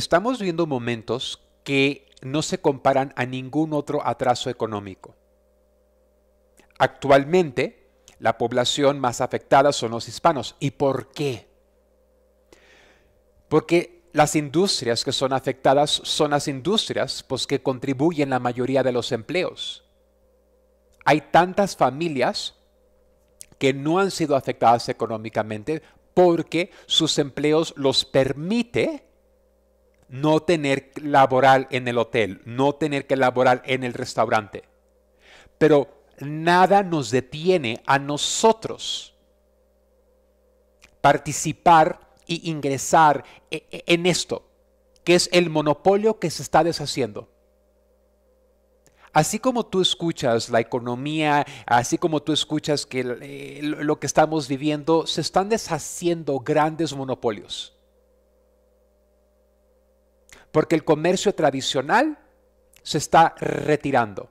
estamos viendo momentos que no se comparan a ningún otro atraso económico. Actualmente, la población más afectada son los hispanos. ¿Y por qué? Porque las industrias que son afectadas son las industrias pues, que contribuyen la mayoría de los empleos. Hay tantas familias que no han sido afectadas económicamente porque sus empleos los permite no tener que en el hotel, no tener que laborar en el restaurante. Pero nada nos detiene a nosotros participar e ingresar en esto, que es el monopolio que se está deshaciendo. Así como tú escuchas la economía, así como tú escuchas que eh, lo que estamos viviendo, se están deshaciendo grandes monopolios porque el comercio tradicional se está retirando.